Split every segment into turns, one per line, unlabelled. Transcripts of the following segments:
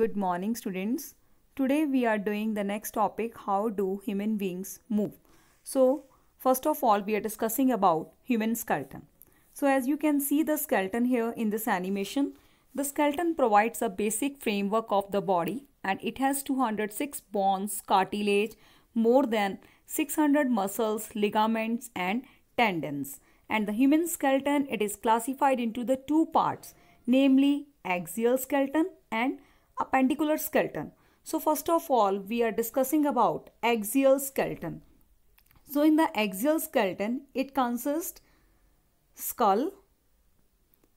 Good morning students. Today we are doing the next topic how do human beings move. So first of all we are discussing about human skeleton. So as you can see the skeleton here in this animation. The skeleton provides a basic framework of the body and it has 206 bones, cartilage, more than 600 muscles, ligaments and tendons. And the human skeleton it is classified into the two parts namely axial skeleton and appendicular skeleton. So first of all, we are discussing about axial skeleton. So in the axial skeleton, it consists skull.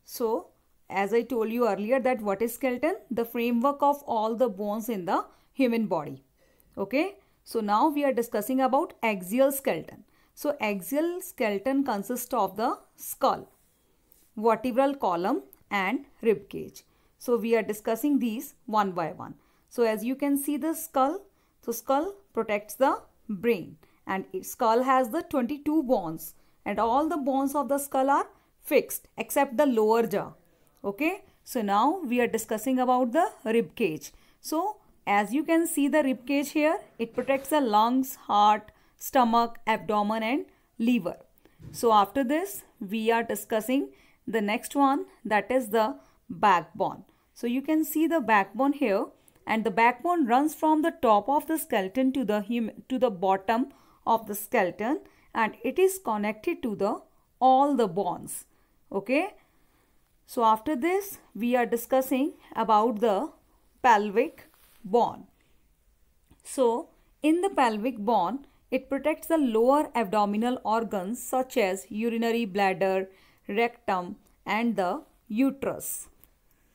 So as I told you earlier that what is skeleton? The framework of all the bones in the human body. Okay. So now we are discussing about axial skeleton. So axial skeleton consists of the skull, vertebral column and rib cage. So we are discussing these one by one. So as you can see the skull, so skull protects the brain and skull has the 22 bones and all the bones of the skull are fixed except the lower jaw. Okay. So now we are discussing about the rib cage. So as you can see the rib cage here, it protects the lungs, heart, stomach, abdomen and liver. So after this, we are discussing the next one that is the backbone. So you can see the backbone here and the backbone runs from the top of the skeleton to the to the bottom of the skeleton and it is connected to the all the bones. Okay. So after this we are discussing about the pelvic bone. So in the pelvic bone it protects the lower abdominal organs such as urinary bladder, rectum and the uterus.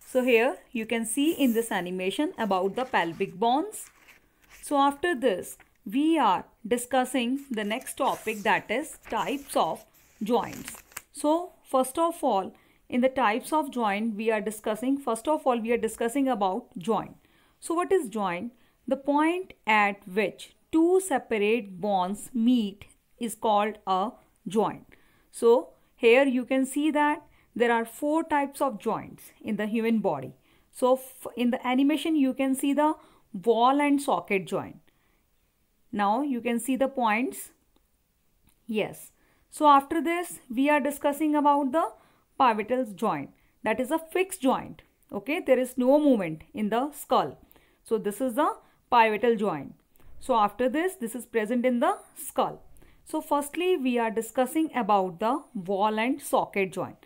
So here you can see in this animation about the pelvic bones. So after this we are discussing the next topic that is types of joints. So first of all in the types of joint we are discussing first of all we are discussing about joint. So what is joint? The point at which two separate bones meet is called a joint. So here you can see that there are four types of joints in the human body. So in the animation, you can see the wall and socket joint. Now you can see the points. Yes. So after this, we are discussing about the pivotal joint. That is a fixed joint. Okay. There is no movement in the skull. So this is the pivotal joint. So after this, this is present in the skull. So firstly, we are discussing about the wall and socket joint.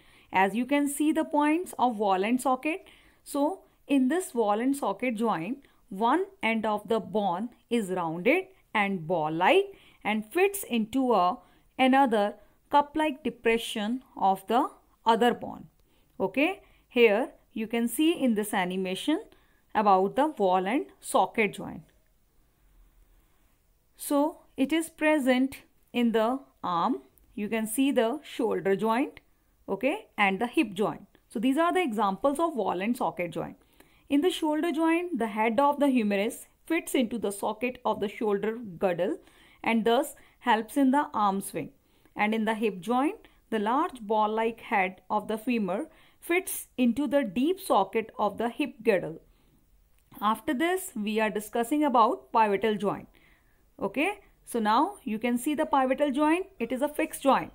As you can see the points of wall and socket. So in this wall and socket joint, one end of the bone is rounded and ball-like and fits into a another cup-like depression of the other bone. Okay, here you can see in this animation about the wall and socket joint. So it is present in the arm. You can see the shoulder joint okay, and the hip joint. So these are the examples of wall and socket joint. In the shoulder joint, the head of the humerus fits into the socket of the shoulder girdle and thus helps in the arm swing. And in the hip joint, the large ball-like head of the femur fits into the deep socket of the hip girdle. After this, we are discussing about pivotal joint. Okay, so now you can see the pivotal joint. It is a fixed joint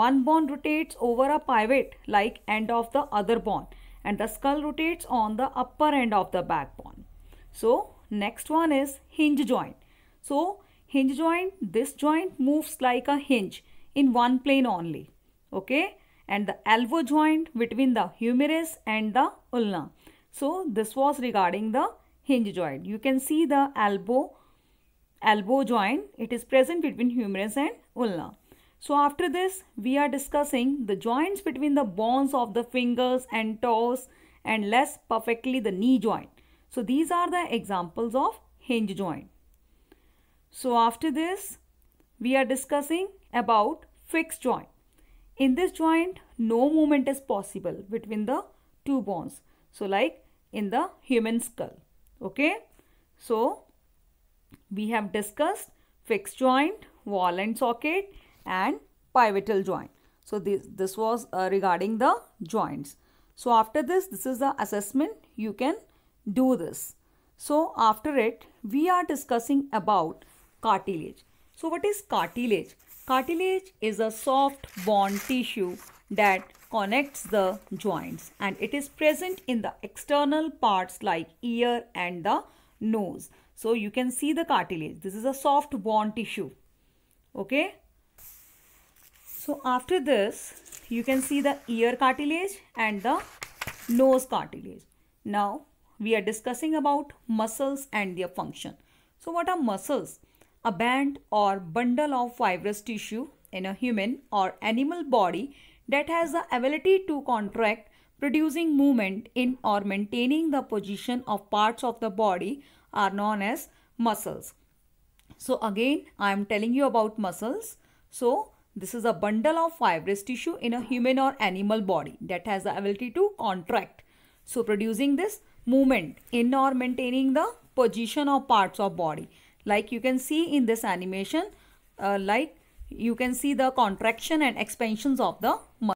one bone rotates over a pivot like end of the other bone and the skull rotates on the upper end of the backbone. So next one is hinge joint. So hinge joint, this joint moves like a hinge in one plane only. Okay. And the elbow joint between the humerus and the ulna. So this was regarding the hinge joint. You can see the elbow elbow joint. It is present between humerus and ulna. So after this, we are discussing the joints between the bones of the fingers and toes and less perfectly the knee joint. So these are the examples of hinge joint. So after this, we are discussing about fixed joint. In this joint, no movement is possible between the two bones. So like in the human skull. Okay. So we have discussed fixed joint, wall and socket and pivotal joint. So this, this was uh, regarding the joints. So after this, this is the assessment. You can do this. So after it, we are discussing about cartilage. So what is cartilage? Cartilage is a soft bone tissue that connects the joints and it is present in the external parts like ear and the nose. So you can see the cartilage. This is a soft bone tissue. Okay. So after this, you can see the ear cartilage and the nose cartilage. Now we are discussing about muscles and their function. So what are muscles? A band or bundle of fibrous tissue in a human or animal body that has the ability to contract producing movement in or maintaining the position of parts of the body are known as muscles. So again I am telling you about muscles. So this is a bundle of fibrous tissue in a human or animal body that has the ability to contract. So producing this movement in or maintaining the position of parts of body. Like you can see in this animation, uh, like you can see the contraction and expansions of the muscle.